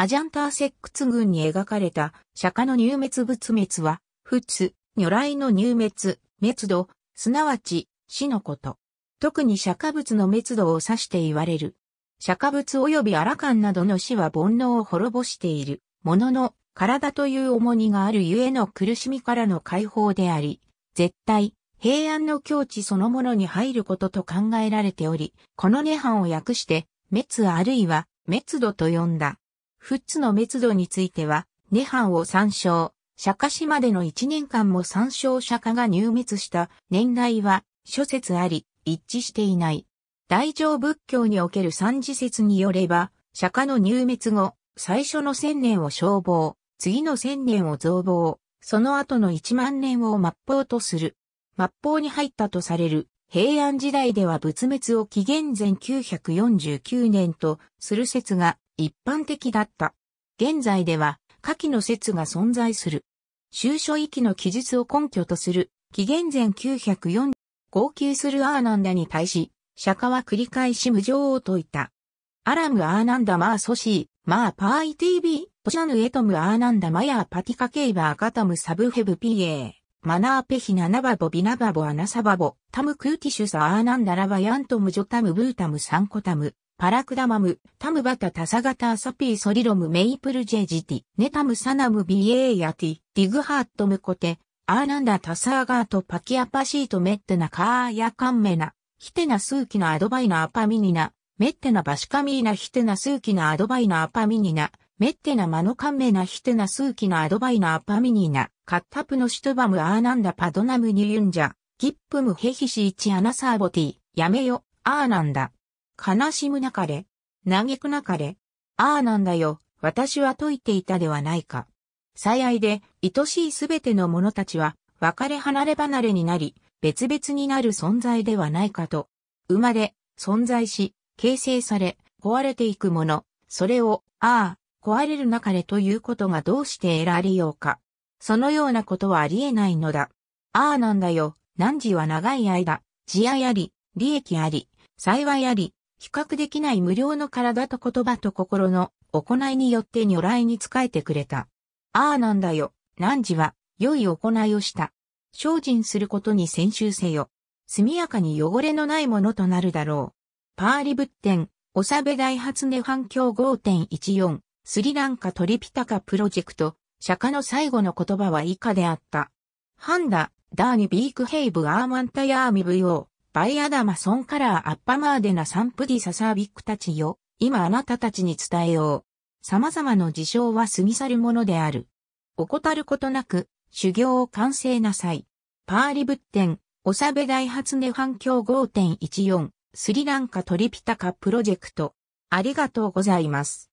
アジャンターセックツ群に描かれた釈迦の入滅仏滅は、仏、如来の入滅、滅度、すなわち死のこと。特に釈迦仏の滅度を指して言われる。釈迦仏及び荒漢などの死は煩悩を滅ぼしている。ものの、体という重荷があるゆえの苦しみからの解放であり、絶対、平安の境地そのものに入ることと考えられており、この涅槃を訳して、滅あるいは滅度と呼んだ。フッの滅度については、涅槃を参照。釈迦氏までの1年間も参照釈迦が入滅した年代は諸説あり、一致していない。大乗仏教における三次説によれば、釈迦の入滅後、最初の千年を消防、次の千年を増防、その後の一万年を末法とする。末法に入ったとされる平安時代では仏滅を紀元前949年とする説が一般的だった。現在では、下記の説が存在する。収書域の記述を根拠とする、紀元前904、号泣するアーナンダに対し、釈迦は繰り返し無常を説いた。アラムアーナンダマーソシー、マーパーイティービー、トシャヌエトムアーナンダマヤーパティカケイバーカタムサブヘブピエー。マナーペヒナナバボビナバボアナサバボ、タムクーティシュサアーナンダラバヤントムジョタムブータムサンコタム、パラクダマム、タムバタタサガタアサピーソリロムメイプルジェジティ、ネタムサナムビエーヤティ、ディグハットムコテ、アーナンダタサーガートパキアパシートメッテナカーヤカンメナ、ヒテナスーキナアドバイナアパミニナ、メッテナバシカミーナヒテナスーキナアドバイナアパミニナ、メッテナマノカンメナヒテナスーキナアドバイナアパミニナ、カッタプノシトバムアーナンダパドナムニユンジャ、ギップムヘヒシイチアナサーボティ、やめよ、アーナンダ。悲しむなかれ、嘆くなかれ、ああなんだよ、私は説いていたではないか。最愛で、愛しいすべての者たちは、別れ離れ離れになり、別々になる存在ではないかと。生まれ、存在し、形成され、壊れていくもの、それを、ああ、壊れるなかれということがどうして得られようか。そのようなことはありえないのだ。ああなんだよ、何時は長い間、慈愛あり、利益あり、幸いあり、比較できない無料の体と言葉と心の行いによって如来に仕えてくれた。ああなんだよ、何時は、良い行いをした。精進することに先週せよ。速やかに汚れのないものとなるだろう。パーリ仏典、おさべ大発音反響5.14、スリランカトリピタカプロジェクト、釈迦の最後の言葉は以下であった。ハンダ、ダーニビークヘイブアーマンタヤーミブヨー、バイアダマソンカラーアッパマーデナサンプディササービックたちよ、今あなたたちに伝えよう。様々な事象は過ぎ去るものである。怠ることなく、修行を完成なさい。パーリブッテン、おさべ大発音反響5.14、スリランカトリピタカプロジェクト。ありがとうございます。